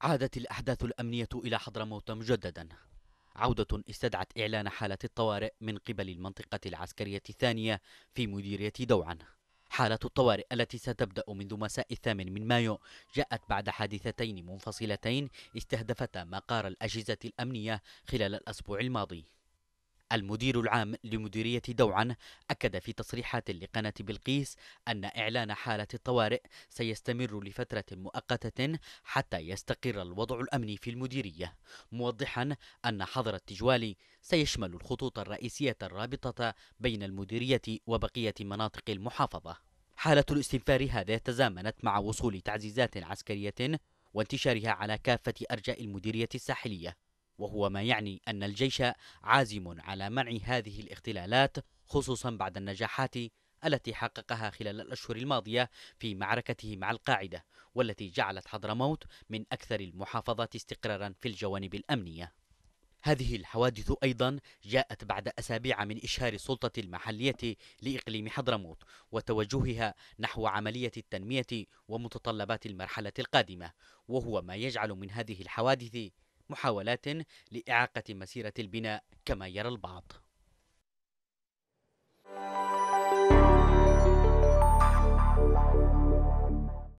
عادت الأحداث الأمنية إلى حضرموت مجددا عودة استدعت إعلان حالة الطوارئ من قبل المنطقة العسكرية الثانية في مديرية دوعا حالة الطوارئ التي ستبدأ منذ مساء الثامن من مايو جاءت بعد حادثتين منفصلتين استهدفتا مقار الأجهزة الأمنية خلال الأسبوع الماضي المدير العام لمديرية دوعا أكد في تصريحات لقناة بلقيس أن إعلان حالة الطوارئ سيستمر لفترة مؤقتة حتى يستقر الوضع الأمني في المديرية موضحا أن حظر التجوال سيشمل الخطوط الرئيسية الرابطة بين المديرية وبقية مناطق المحافظة حالة الاستنفار هذا تزامنت مع وصول تعزيزات عسكرية وانتشارها على كافة أرجاء المديرية الساحلية وهو ما يعني أن الجيش عازم على منع هذه الاختلالات خصوصا بعد النجاحات التي حققها خلال الأشهر الماضية في معركته مع القاعدة والتي جعلت حضرموت من أكثر المحافظات استقرارا في الجوانب الأمنية هذه الحوادث أيضا جاءت بعد أسابيع من إشهار السلطة المحلية لإقليم حضرموت وتوجهها نحو عملية التنمية ومتطلبات المرحلة القادمة وهو ما يجعل من هذه الحوادث محاولات لإعاقة مسيرة البناء كما يرى البعض